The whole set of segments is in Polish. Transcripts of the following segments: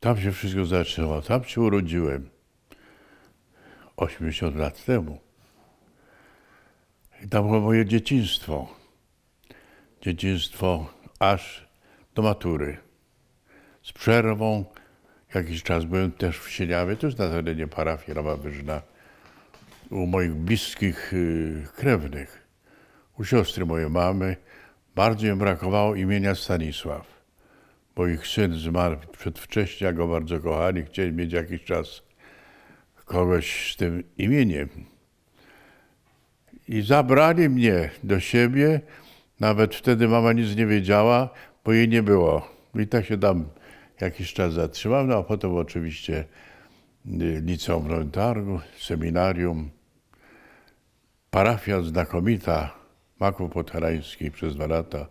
Tam się wszystko zaczęło, tam się urodziłem 80 lat temu. I tam było moje dzieciństwo. Dzieciństwo aż do matury. Z przerwą jakiś czas byłem też w Sieniawie, to jest na terenie parafii Rama Wyżna, u moich bliskich y, krewnych, u siostry mojej mamy. Bardzo im brakowało imienia Stanisław bo ich syn zmarł przedwcześnie, a go bardzo kochali, chcieli mieć jakiś czas kogoś z tym imieniem. I zabrali mnie do siebie, nawet wtedy mama nic nie wiedziała, bo jej nie było. I tak się tam jakiś czas zatrzymałem, no a potem oczywiście y, liceum Lontargu, seminarium, parafia znakomita Maków Podharańskiej przez dwa lata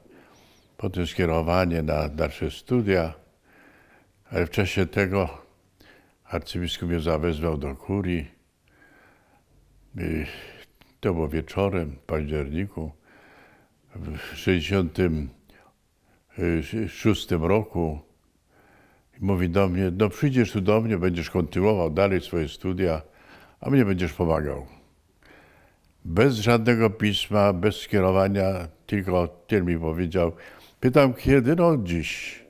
potem skierowanie na dalsze studia, ale w czasie tego arcybiskup mnie zawezwał do kurii. I to było wieczorem w październiku. W 1966 roku mówi do mnie, no przyjdziesz tu do mnie, będziesz kontynuował dalej swoje studia, a mnie będziesz pomagał. Bez żadnego pisma, bez skierowania, tylko tyle mi powiedział, Pytam, kiedy? No dziś.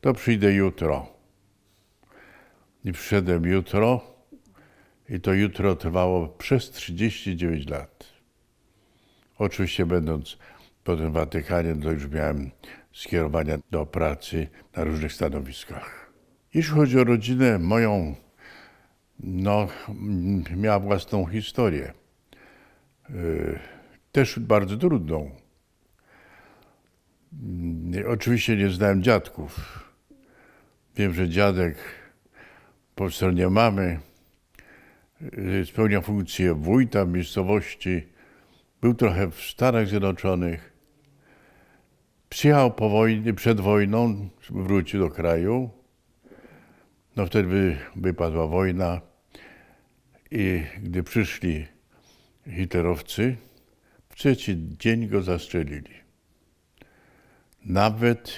To przyjdę jutro. I przyszedłem jutro i to jutro trwało przez 39 lat. Oczywiście będąc po tym Watykanie, to już miałem skierowania do pracy na różnych stanowiskach. Jeśli chodzi o rodzinę moją, no, miała własną historię. Y, też bardzo trudną Oczywiście nie znałem dziadków. Wiem, że dziadek po stronie mamy y, spełniał funkcję wójta miejscowości. Był trochę w Stanach Zjednoczonych. Przyjechał po wojnie, przed wojną, wrócił do kraju. No wtedy wypadła wojna i gdy przyszli hitlerowcy, w trzeci dzień go zastrzelili. Nawet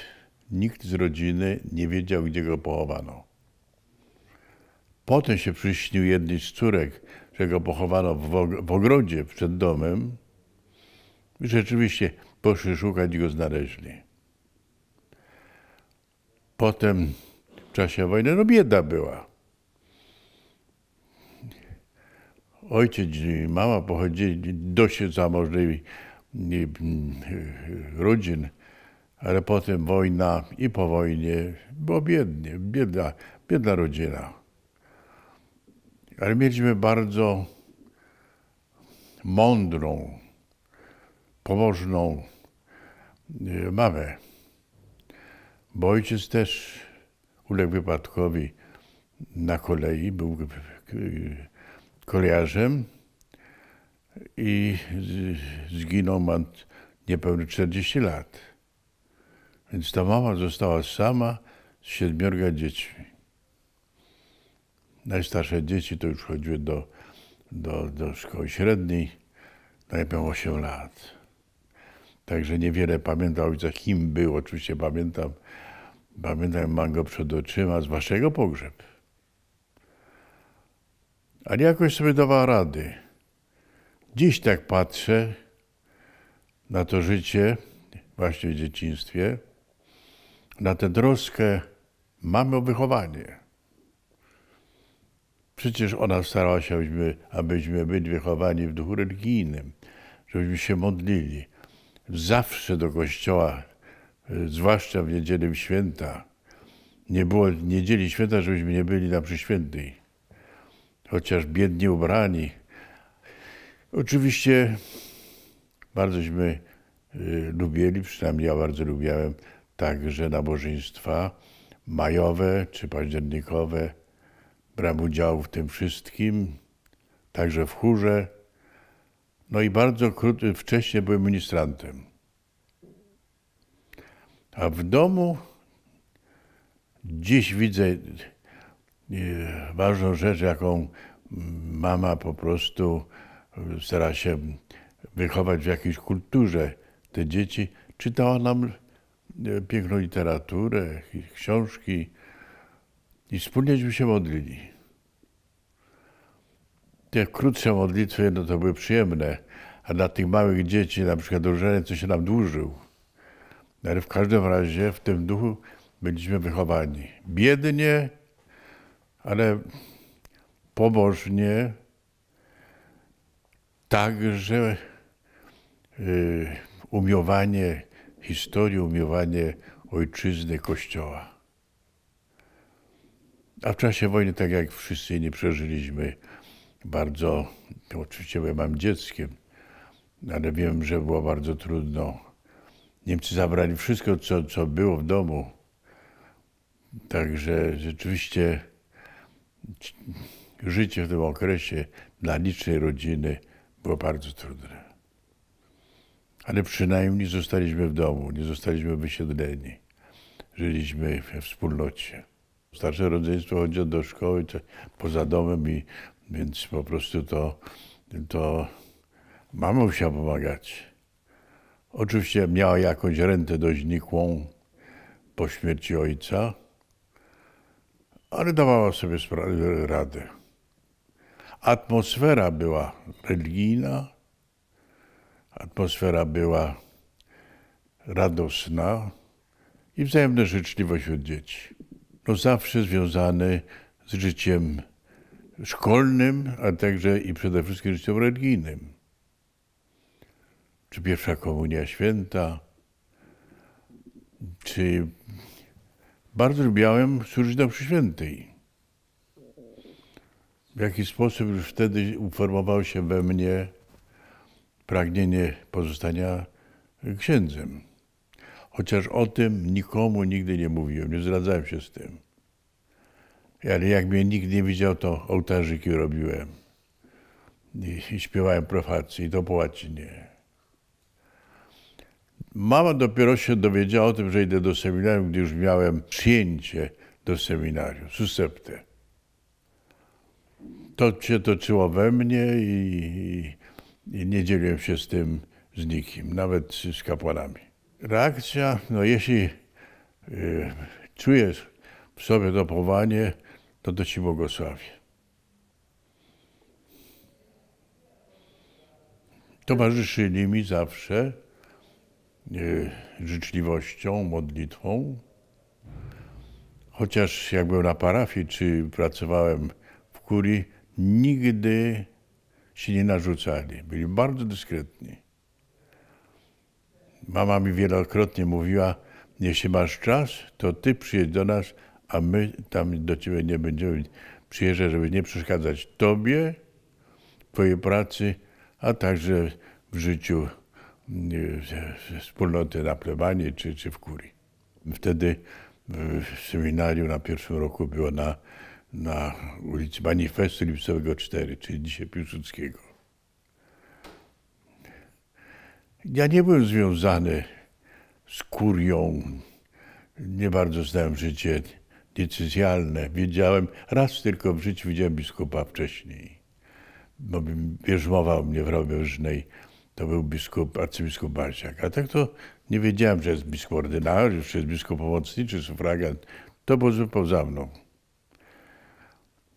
nikt z rodziny nie wiedział, gdzie go pochowano. Potem się przyśnił jednej z córek, że go pochowano w ogrodzie przed domem. I rzeczywiście poszli szukać i go znaleźli. Potem w czasie wojny, no bieda była. Ojciec i mama pochodzili dość zamożnej mm, rodzin ale potem wojna i po wojnie było biednie, biedna, biedna rodzina. Ale mieliśmy bardzo mądrą, pomożną e, mamę, bo ojciec też uległ wypadkowi na kolei, był kolejarzem i zginął ma niepełne 40 lat. Więc ta mama została sama z siedmiorga dziećmi. Najstarsze dzieci to już chodziły do, do, do szkoły średniej, najpierw osiem 8 lat. Także niewiele pamiętam ojca, kim był, oczywiście pamiętam, pamiętam, mam go przed oczyma, zwłaszcza jego pogrzeb. Ale jakoś sobie dawał rady. Dziś tak patrzę na to życie, właśnie w dzieciństwie, na tę troskę mamy o wychowanie. Przecież ona starała się, abyśmy, abyśmy byli wychowani w duchu religijnym, żebyśmy się modlili. Zawsze do kościoła, zwłaszcza w niedzielę święta. Nie było niedzieli święta, żebyśmy nie byli na przyświętej, Chociaż biedni ubrani. Oczywiście bardzośmy y, lubili, przynajmniej ja bardzo lubiałem także nabożeństwa majowe czy październikowe. Brałem udział w tym wszystkim, także w chórze. No i bardzo krótko, wcześniej byłem ministrantem. A w domu dziś widzę e, ważną rzecz, jaką mama po prostu stara się wychować w jakiejś kulturze te dzieci. Czytała nam E, piękną literaturę, książki i wspólnie się modlili. Te krótsze modlitwy no to były przyjemne, a dla tych małych dzieci na przykład różaniec co się nam dłużył. Ale w każdym razie w tym duchu byliśmy wychowani. Biednie, ale pobożnie, także yy, umiowanie historii umiowanie ojczyzny Kościoła. A w czasie wojny, tak jak wszyscy nie przeżyliśmy bardzo, no, oczywiście ja mam dzieckiem, ale wiem, że było bardzo trudno. Niemcy zabrali wszystko, co, co było w domu. Także rzeczywiście życie w tym okresie dla licznej rodziny było bardzo trudne ale przynajmniej zostaliśmy w domu, nie zostaliśmy wysiedleni. Żyliśmy we wspólnocie. Starsze rodzeństwo chodzi do szkoły poza domem, i, więc po prostu to, to mama musiała pomagać. Oczywiście miała jakąś rentę dość nikłą po śmierci ojca, ale dawała sobie radę. Atmosfera była religijna, Atmosfera była radosna i wzajemna życzliwość od dzieci. No zawsze związany z życiem szkolnym, a także i przede wszystkim życiem religijnym. Czy pierwsza komunia święta, czy bardzo lubiałem służyć na przyświętej. W jaki sposób już wtedy uformował się we mnie pragnienie pozostania księdzem. Chociaż o tym nikomu nigdy nie mówiłem, nie zgadzałem się z tym. Ale jak mnie nikt nie widział, to ołtarzyki robiłem. I, i śpiewałem profacje, i to po łacinie. Mama dopiero się dowiedziała o tym, że idę do seminarium, gdy już miałem przyjęcie do seminarium, susceptę. To się toczyło we mnie i, i i nie dzieliłem się z tym z nikim, nawet z kapłanami. Reakcja, no jeśli y, czujesz w sobie to powołanie, to to ci błogosławię. Towarzyszyli mi zawsze y, życzliwością, modlitwą. Chociaż jak byłem na parafii, czy pracowałem w kurii, nigdy się nie narzucali. Byli bardzo dyskretni. Mama mi wielokrotnie mówiła, jeśli masz czas, to ty przyjedź do nas, a my tam do ciebie nie będziemy przyjeżdżać, żeby nie przeszkadzać tobie, twojej pracy, a także w życiu wspólnoty na plebanie czy, czy w kurii. Wtedy w seminarium na pierwszym roku była na na ulicy Manifestu Lipcowego 4, czyli dzisiaj Piłsudskiego. Ja nie byłem związany z kurią, nie bardzo znałem życie decyzjalne. Wiedziałem, raz tylko w życiu widziałem biskupa wcześniej. Bo bierzmował mnie w Robiężnej, to był biskup, arcybiskup Barsiak. A tak to nie wiedziałem, że jest biskup ordynariusz, czy jest biskup pomocniczy, sufragant. To było zupełnie za mną.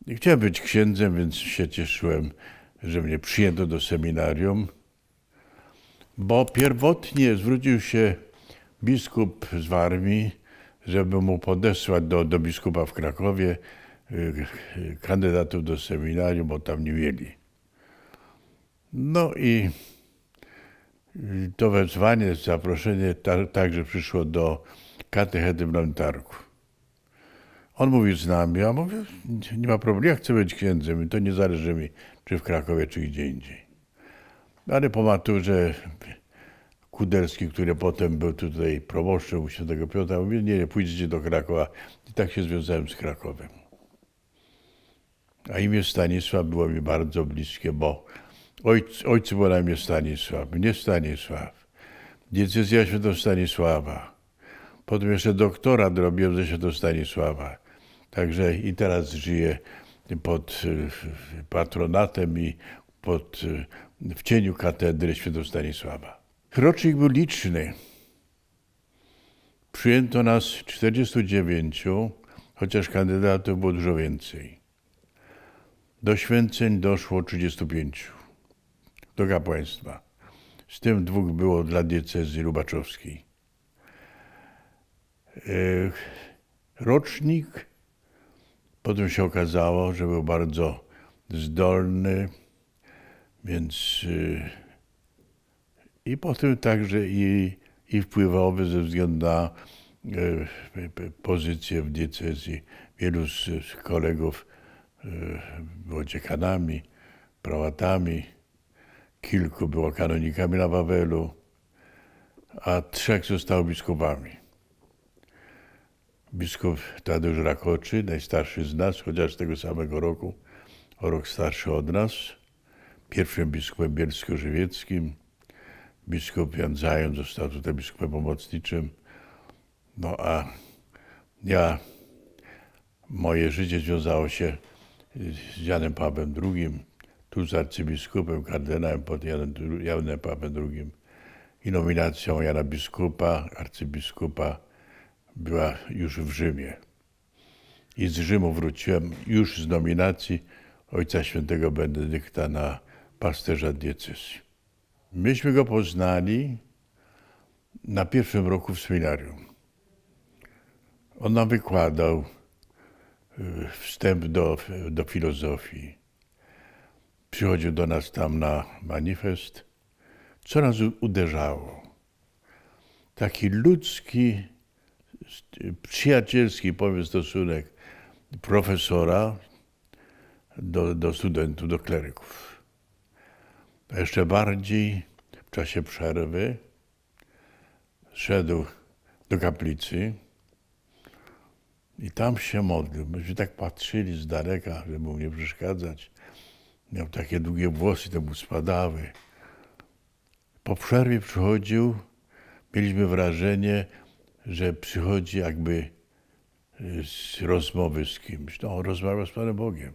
Nie chciałem być księdzem, więc się cieszyłem, że mnie przyjęto do seminarium, bo pierwotnie zwrócił się biskup z Warmii, żeby mu podesłać do, do biskupa w Krakowie y, kandydatów do seminarium, bo tam nie mieli. No i to wezwanie, zaproszenie także przyszło do katechety w Tarków. On mówi z nami, a mówię, nie ma problemu, ja chcę być księdzem i to nie zależy mi, czy w Krakowie, czy gdzie indziej. Ale po maturze Kuderski, który potem był tutaj proboszczem świętego Piotra, mówi, nie, nie, pójdziecie do Krakowa. I tak się związałem z Krakowem. A imię Stanisław było mi bardzo bliskie, bo ojciec ojcu było na imię Stanisław, nie Stanisław. Decyzja do Stanisława. Potem jeszcze doktora robiłem ze do Stanisława. Także i teraz żyje pod y, patronatem i pod, y, w cieniu katedry świętego Stanisława. Rocznik był liczny. Przyjęto nas 49, chociaż kandydatów było dużo więcej. Do święceń doszło 35 do kapłaństwa. Z tym dwóch było dla diecezji lubaczowskiej. E, rocznik Potem się okazało, że był bardzo zdolny, więc y, i potem także i, i wpływowy ze względu na y, pozycję w diecezji. Wielu z, kolegów y, było dziekanami, prałatami, kilku było kanonikami na Wawelu, a trzech zostało biskupami biskup Tadeusz Rakoczy, najstarszy z nas, chociaż tego samego roku, o rok starszy od nas, pierwszym biskupem bielsko-żywieckim. Biskup Jan został tutaj biskupem pomocniczym. No a ja, moje życie związało się y, z Janem Pawłem II, tu z arcybiskupem, kardynałem pod Janem, Janem Pawłem II i nominacją Jana Biskupa, arcybiskupa była już w Rzymie. I z Rzymu wróciłem już z nominacji Ojca Świętego Benedykta na pasterza diecezji. Myśmy go poznali na pierwszym roku w seminarium. On nam wykładał y, wstęp do, do filozofii. Przychodził do nas tam na manifest, co nas uderzało. Taki ludzki przyjacielski, powiem, stosunek profesora do, do studentów, do kleryków. A jeszcze bardziej w czasie przerwy szedł do kaplicy i tam się modlił. Myśmy tak patrzyli z daleka, żeby mu nie przeszkadzać. Miał takie długie włosy, to mu spadały. Po przerwie przychodził, mieliśmy wrażenie, że przychodzi jakby e, z rozmowy z kimś. No, on z Panem Bogiem.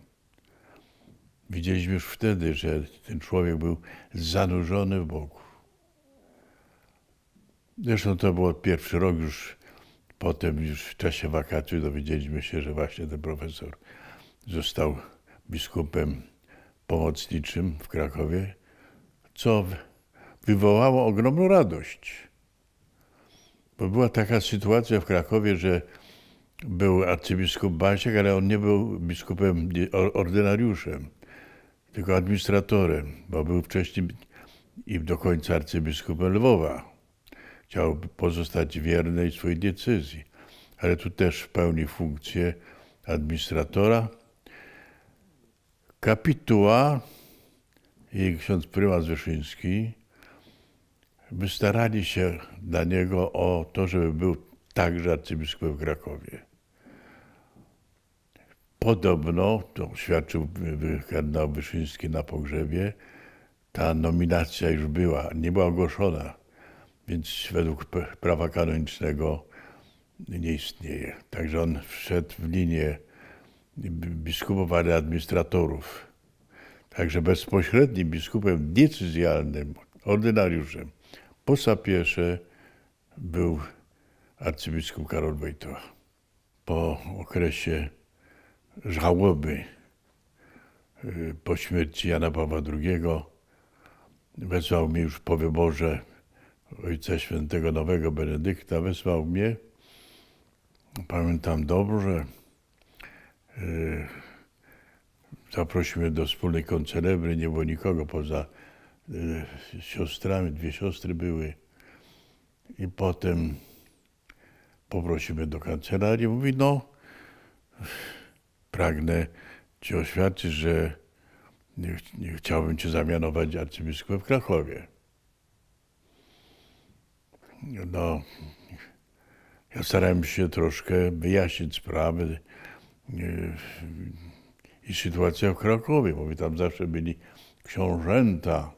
Widzieliśmy już wtedy, że ten człowiek był zanurzony w Bogu. Zresztą to było pierwszy rok już, potem już w czasie wakacji dowiedzieliśmy się, że właśnie ten profesor został biskupem pomocniczym w Krakowie, co wywołało ogromną radość bo była taka sytuacja w Krakowie, że był arcybiskup Basiak, ale on nie był biskupem ordynariuszem, tylko administratorem, bo był wcześniej i do końca arcybiskupem Lwowa. Chciał pozostać wierny swojej decyzji, ale tu też pełni funkcję administratora. Kapituła i ksiądz prymas Wyszyński wystarali się dla niego o to, żeby był także arcybiskupem w Krakowie. Podobno, to świadczył kardynał Wyszyński na pogrzebie, ta nominacja już była, nie była ogłoszona, więc według prawa kanonicznego nie istnieje. Także on wszedł w linię biskupów, ale administratorów. Także bezpośrednim biskupem decyzjalnym, ordynariuszem po Sapiesze był arcybiskup Karol Wojtyła. Po okresie żałoby y, po śmierci Jana Pawła II wezwał mnie już po wyborze Ojca Świętego Nowego Benedykta, wezwał mnie, pamiętam dobrze, y, zaprosił mnie do wspólnej koncelebry, nie było nikogo poza z y, siostrami, dwie siostry były. I potem poprosimy do kancelarii, mówi, no pragnę Ci oświadczyć, że nie, ch nie chciałbym Cię zamianować arcybiskupem w Krakowie. No, ja starałem się troszkę wyjaśnić sprawy y, i sytuację w Krakowie. bo tam zawsze byli książęta,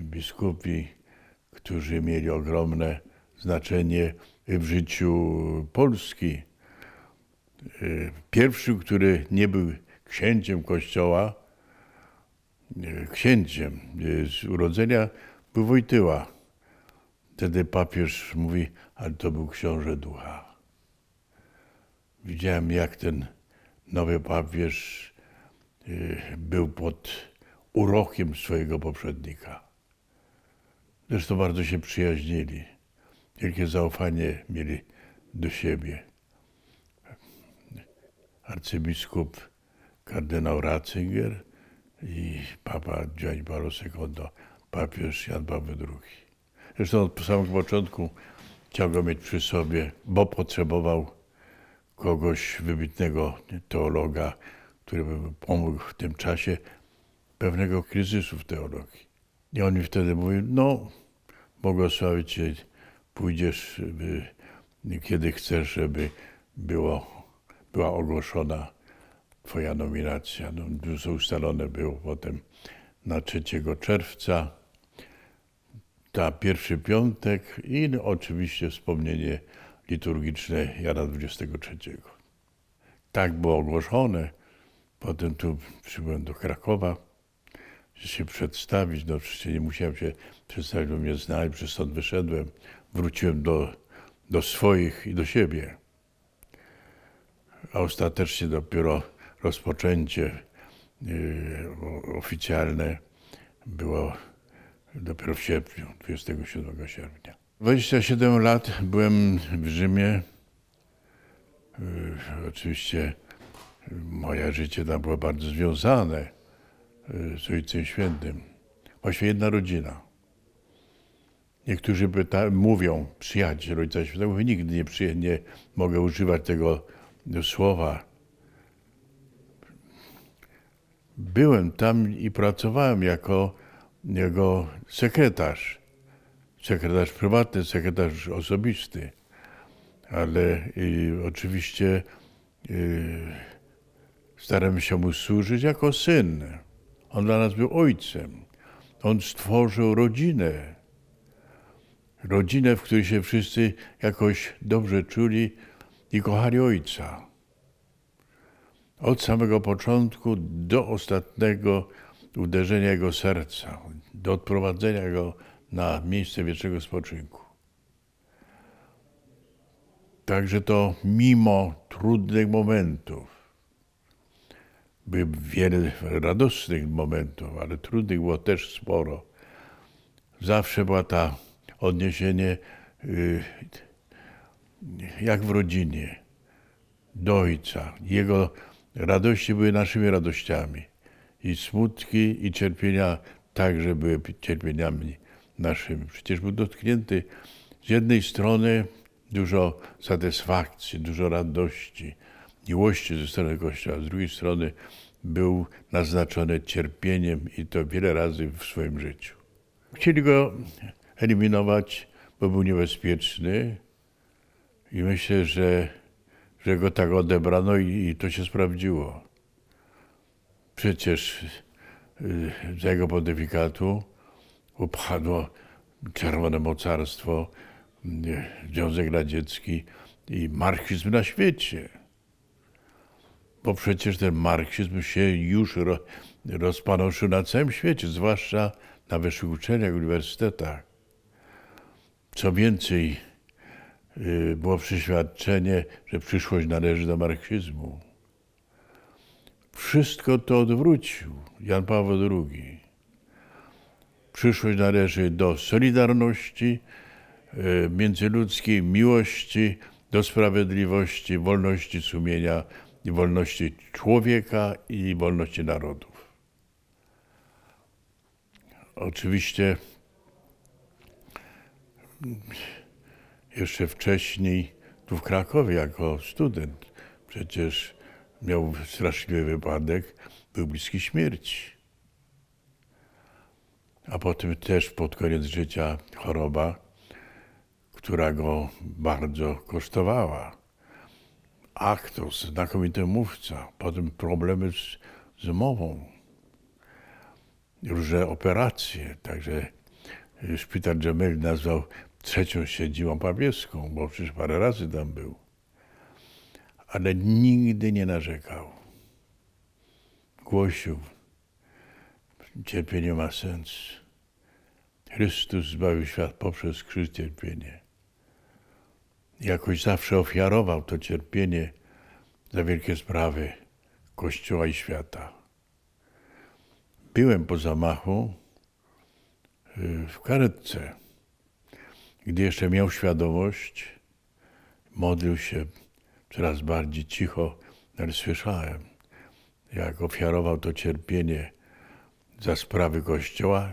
biskupi, którzy mieli ogromne znaczenie w życiu Polski. Y, pierwszy, który nie był księciem kościoła, y, księciem y, z urodzenia był Wojtyła. Wtedy papież mówi, ale to był książę ducha. Widziałem, jak ten nowy papież był pod urokiem swojego poprzednika. Zresztą bardzo się przyjaźnili, wielkie zaufanie mieli do siebie. Arcybiskup kardynał Ratzinger i papa Gian Paolo II, papież Jan Paweł II. Zresztą od samego początku chciał go mieć przy sobie, bo potrzebował kogoś wybitnego teologa, który by pomógł w tym czasie pewnego kryzysu w teologii. I on mi wtedy mówił, no błogosławię Cię, pójdziesz, by, kiedy chcesz, żeby było, była ogłoszona Twoja nominacja. No, to ustalone było potem na 3 czerwca, ta pierwszy piątek i oczywiście wspomnienie liturgiczne Jana 23. Tak było ogłoszone. Potem tu przybyłem do Krakowa się przedstawić. No, oczywiście nie musiałem się przedstawić, bo mnie znali, przez stąd wyszedłem. Wróciłem do, do swoich i do siebie. A ostatecznie dopiero rozpoczęcie yy, oficjalne było dopiero w sierpniu, 27 sierpnia. 27 lat byłem w Rzymie. Yy, oczywiście moje życie tam było bardzo związane Y, z Ojcem Świętym. Właśnie jedna rodzina. Niektórzy pyta, mówią, przyjaciel Ojca Świętego, mówię, nigdy nie, przy, nie mogę używać tego słowa. Byłem tam i pracowałem jako jego sekretarz. Sekretarz prywatny, sekretarz osobisty. Ale i, y, oczywiście y, staram się mu służyć jako syn. On dla nas był ojcem. On stworzył rodzinę. Rodzinę, w której się wszyscy jakoś dobrze czuli i kochali ojca. Od samego początku do ostatniego uderzenia jego serca, do odprowadzenia go na miejsce wiecznego spoczynku. Także to mimo trudnych momentów, było wiele radosnych momentów, ale trudnych było też sporo. Zawsze była ta odniesienie y, jak w rodzinie, do ojca. Jego radości były naszymi radościami i smutki i cierpienia także były cierpieniami naszymi. Przecież był dotknięty z jednej strony dużo satysfakcji, dużo radości, miłości ze strony Kościoła, a z drugiej strony był naznaczony cierpieniem i to wiele razy w swoim życiu. Chcieli go eliminować, bo był niebezpieczny i myślę, że, że go tak odebrano i, i to się sprawdziło. Przecież y, z jego pontyfikatu upadło Czerwone Mocarstwo, y, Związek Radziecki i marksizm na świecie bo przecież ten marksizm się już rozpanoszył na całym świecie, zwłaszcza na wyższych uczelniach, uniwersytetach. Co więcej, y, było przeświadczenie, że przyszłość należy do marksizmu. Wszystko to odwrócił Jan Paweł II. Przyszłość należy do solidarności y, międzyludzkiej, miłości, do sprawiedliwości, wolności sumienia, i wolności człowieka i wolności narodów. Oczywiście jeszcze wcześniej tu w Krakowie jako student przecież miał straszliwy wypadek, był bliski śmierci. A potem też pod koniec życia choroba, która go bardzo kosztowała aktus, znakomity mówca, potem problemy z, z mową, różne operacje. Także e, szpital Dżemel nazwał trzecią siedzibą papieską, bo przecież parę razy tam był. Ale nigdy nie narzekał. Głosił, cierpienie ma sens. Chrystus zbawił świat poprzez krzyż cierpienie jakoś zawsze ofiarował to cierpienie za wielkie sprawy Kościoła i świata. Byłem po zamachu y, w karetce, gdy jeszcze miał świadomość, modlił się coraz bardziej cicho, ale słyszałem, jak ofiarował to cierpienie za sprawy Kościoła,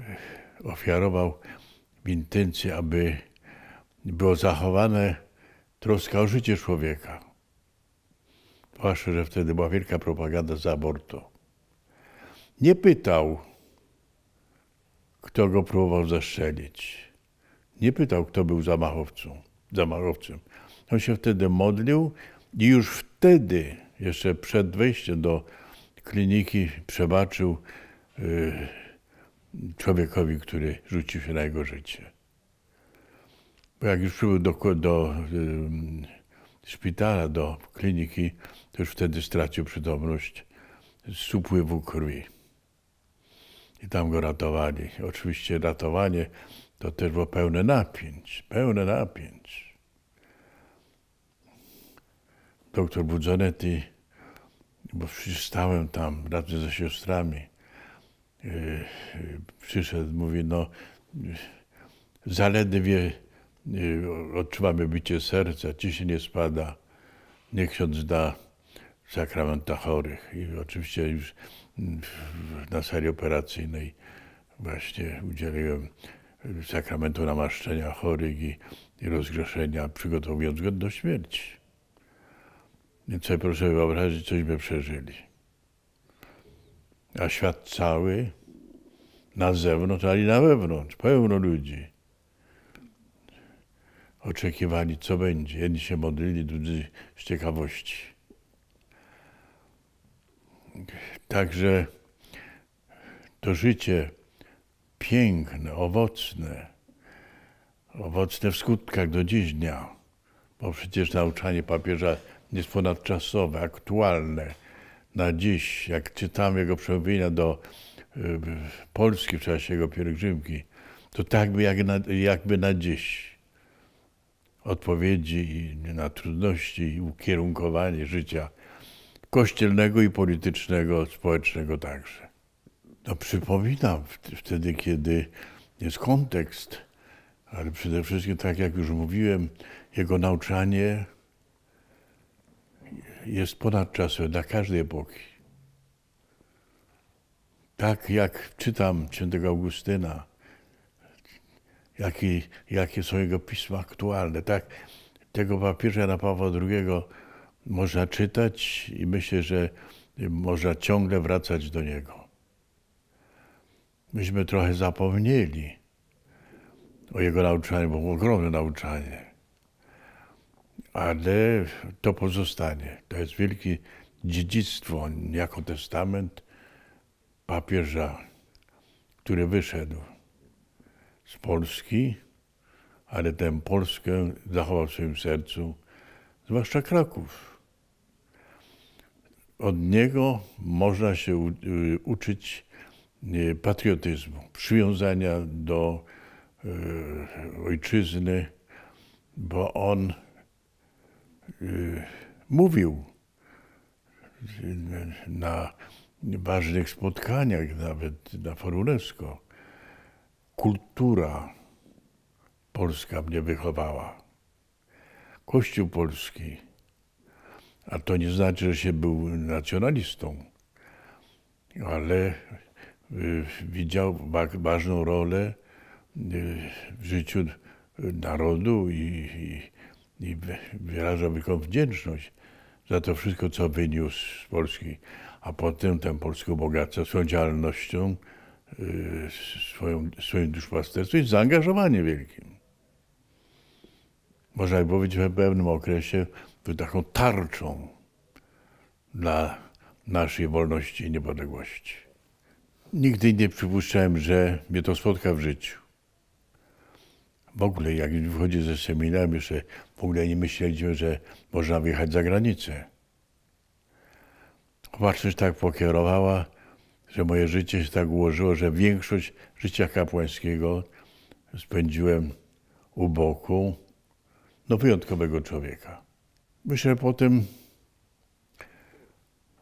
y, ofiarował w intencji, aby było zachowane troska o życie człowieka. Zwłaszcza, że wtedy była wielka propaganda za aborto. Nie pytał, kto go próbował zastrzelić. Nie pytał, kto był zamachowcą, zamachowcem. On się wtedy modlił i już wtedy, jeszcze przed wejściem do kliniki, przebaczył y, człowiekowi, który rzucił się na jego życie jak już przybył do, do y, szpitala, do kliniki, to już wtedy stracił przytomność z upływu krwi. I tam go ratowali. Oczywiście ratowanie to też było pełne napięć, pełne napięć. Doktor Budzanetti, bo stałem tam razem ze siostrami, yy, przyszedł, mówi, no y, zaledwie Y, odczuwamy bicie serca, ciśnienie spada. Niech ksiądz da sakramenta chorych. I oczywiście już na sali operacyjnej właśnie udzieliłem sakramentu namaszczenia chorych i, i rozgrzeszenia, przygotowując go do śmierci. Więc sobie proszę wyobrazić, cośmy przeżyli. A świat cały na zewnątrz, ale i na wewnątrz, pełno ludzi oczekiwali, co będzie. Jedni się modlili, drudzy z ciekawości. Także to życie piękne, owocne, owocne w skutkach do dziś dnia, bo przecież nauczanie papieża jest ponadczasowe, aktualne na dziś. Jak czytam jego przemówienia do y, Polski w czasie jego pielgrzymki, to tak jakby, jakby na dziś odpowiedzi na trudności i ukierunkowanie życia kościelnego i politycznego, społecznego także. No, przypominam wtedy, kiedy jest kontekst, ale przede wszystkim, tak jak już mówiłem, jego nauczanie jest ponadczasowe dla każdej epoki. Tak jak czytam świętego Augustyna, jakie są jego pisma aktualne. Tak, tego papieża na Pawła II można czytać i myślę, że można ciągle wracać do niego. Myśmy trochę zapomnieli o jego nauczaniu, bo było ogromne nauczanie. Ale to pozostanie. To jest wielkie dziedzictwo jako testament papieża, który wyszedł z Polski, ale tę Polskę zachował w swoim sercu, zwłaszcza Kraków. Od niego można się y, uczyć y, patriotyzmu, przywiązania do y, ojczyzny, bo on mówił na ważnych spotkaniach, nawet na Forunesko, kultura polska mnie wychowała. Kościół polski. A to nie znaczy, że się był nacjonalistą, ale y, widział ważną rolę y, w życiu narodu i, i, i wyrażał wielką wdzięczność za to wszystko, co wyniósł z Polski, a potem tę polską bogactwo swoją działalnością swoją, swoim duszpasterstwem i zaangażowanie wielkim. Można by powiedzieć, że w pewnym okresie był taką tarczą dla naszej wolności i niepodległości. Nigdy nie przypuszczałem, że mnie to spotka w życiu. W ogóle, jak wychodzi ze seminarium, jeszcze w ogóle nie myśleliśmy, że można wyjechać za granicę. Opatrzność tak pokierowała, że moje życie się tak ułożyło, że większość życia kapłańskiego spędziłem u boku no, wyjątkowego człowieka. Myślę, że potem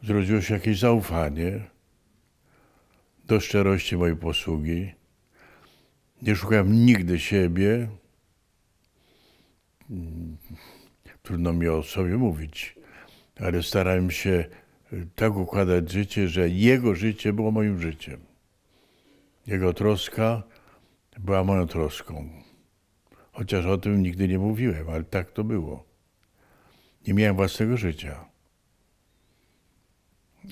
zrodziło się jakieś zaufanie do szczerości mojej posługi. Nie szukałem nigdy siebie. Mm, trudno mi o sobie mówić, ale starałem się tak układać życie, że jego życie było moim życiem. Jego troska była moją troską. Chociaż o tym nigdy nie mówiłem, ale tak to było. Nie miałem własnego życia.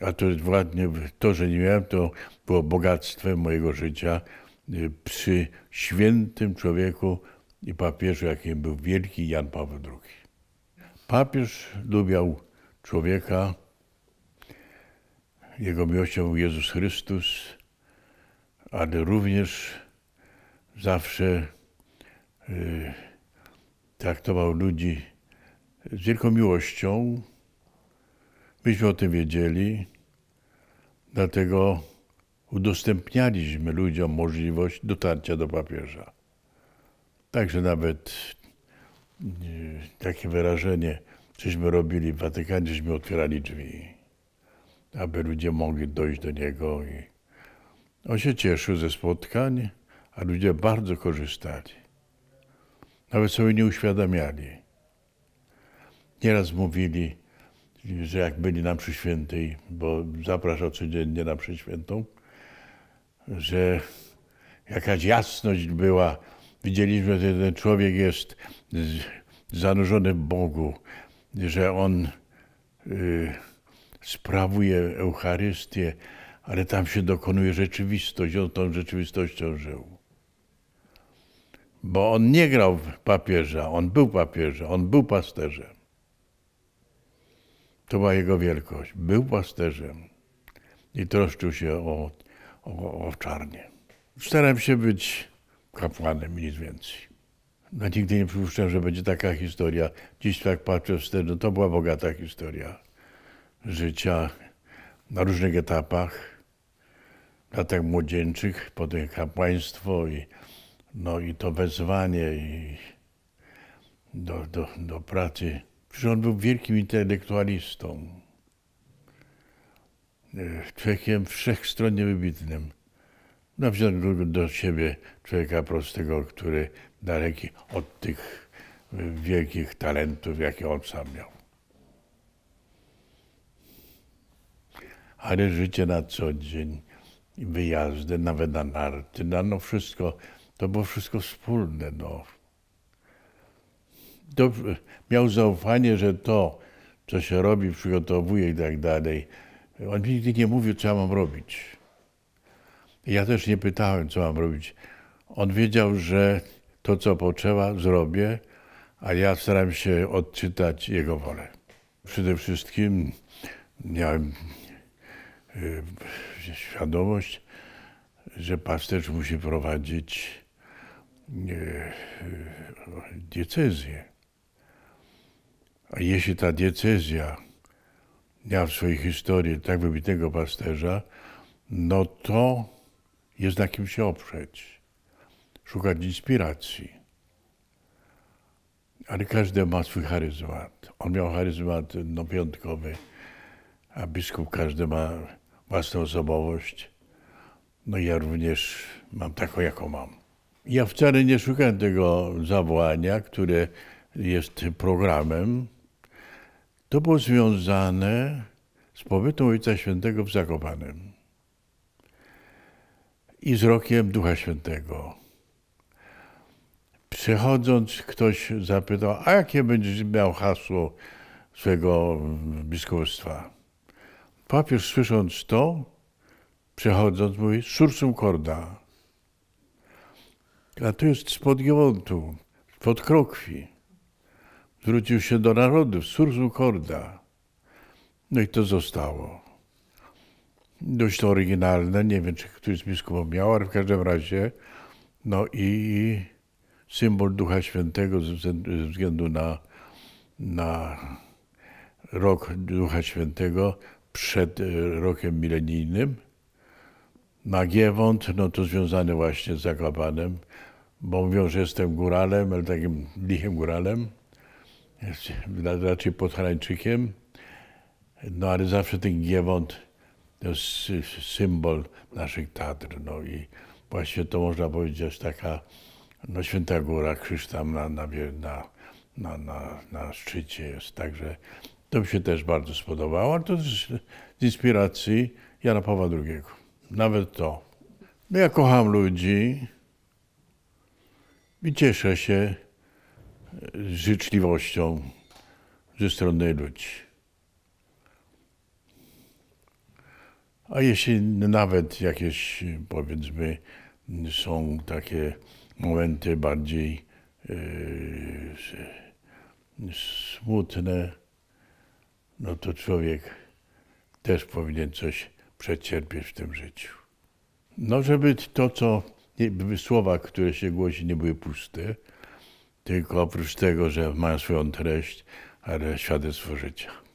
A to właśnie to, że nie miałem, to było bogactwem mojego życia y, przy świętym człowieku i papieżu, jakim był wielki Jan Paweł II. Papież lubiał człowieka, jego miłością był Jezus Chrystus, ale również zawsze y, traktował ludzi z wielką miłością. Myśmy o tym wiedzieli, dlatego udostępnialiśmy ludziom możliwość dotarcia do papieża. Także nawet y, takie wyrażenie, żeśmy robili w Watykanie, żeśmy otwierali drzwi aby ludzie mogli dojść do niego. I on się cieszył ze spotkań, a ludzie bardzo korzystali. Nawet sobie nie uświadamiali. Nieraz mówili, że jak byli na przyświętej, bo zapraszał codziennie na przyświętą, że jakaś jasność była. Widzieliśmy, że ten człowiek jest zanurzony w Bogu, że on. Yy, sprawuje Eucharystię, ale tam się dokonuje rzeczywistość, on tą rzeczywistością żył. Bo on nie grał w papieża, on był papieżem, on był pasterzem. To była jego wielkość. Był pasterzem i troszczył się o, o, o czarnie. Staram się być kapłanem i nic więcej. No, nigdy nie przypuszczam, że będzie taka historia. Dziś jak patrzę wstecz, no to była bogata historia życia na różnych etapach, latach młodzieńczych, potem kapłaństwo i, no, i to wezwanie i do, do, do pracy. Przecież on był wielkim intelektualistą, e, człowiekiem wszechstronnie wybitnym. Na no, przykład do siebie człowieka prostego, który daleki od tych wielkich talentów, jakie on sam miał. ale życie na co dzień, wyjazdy, nawet na narty, na no, no wszystko, to było wszystko wspólne. No. To miał zaufanie, że to, co się robi, przygotowuje i tak dalej. On mi nigdy nie mówił, co ja mam robić. Ja też nie pytałem, co mam robić. On wiedział, że to, co potrzeba, zrobię, a ja staram się odczytać jego wolę. Przede wszystkim miałem Y, świadomość, że pasterz musi prowadzić y, y, diecezję. A jeśli ta diecezja miała w swojej historii tak wybitego pasterza, no to jest na kim się oprzeć, szukać inspiracji. Ale każdy ma swój charyzmat. On miał charyzmat no, piątkowy, a biskup każdy ma własną osobowość. No ja również mam taką, jaką mam. Ja wcale nie szukałem tego zawołania, które jest programem. To było związane z pobytem Ojca Świętego w Zakopanem i z rokiem Ducha Świętego. Przechodząc, ktoś zapytał, a jakie będziesz miał hasło swojego biskupstwa? Papież słysząc to, przechodząc, mówi sursum corda. A to jest spod Giewontu, pod Krokwi. Zwrócił się do narodów, sursum corda. No i to zostało. Dość to oryginalne, nie wiem, czy ktoś z biskupów miał, ale w każdym razie, no i symbol Ducha Świętego ze względu na, na rok Ducha Świętego przed e, rokiem milenijnym. Magiewont, no to związane właśnie z Zakopanem, bo mówią, że jestem góralem, ale takim lichym góralem, raczej podharańczykiem. No ale zawsze ten Giewont to jest symbol naszych Tatr. No i właśnie to można powiedzieć taka no, Święta Góra, krzyż tam na, na, na, na, na szczycie jest. Także to mi się też bardzo spodobało, ale to z, z inspiracji Jana Pawła II. Nawet to. No, ja kocham ludzi i cieszę się e, życzliwością ze strony ludzi. A jeśli nawet jakieś, powiedzmy, są takie momenty bardziej yy, smutne, no to człowiek też powinien coś przecierpieć w tym życiu. No, żeby to, co, by słowa, które się głosi, nie były puste, tylko oprócz tego, że mają swoją treść, ale świadectwo życia.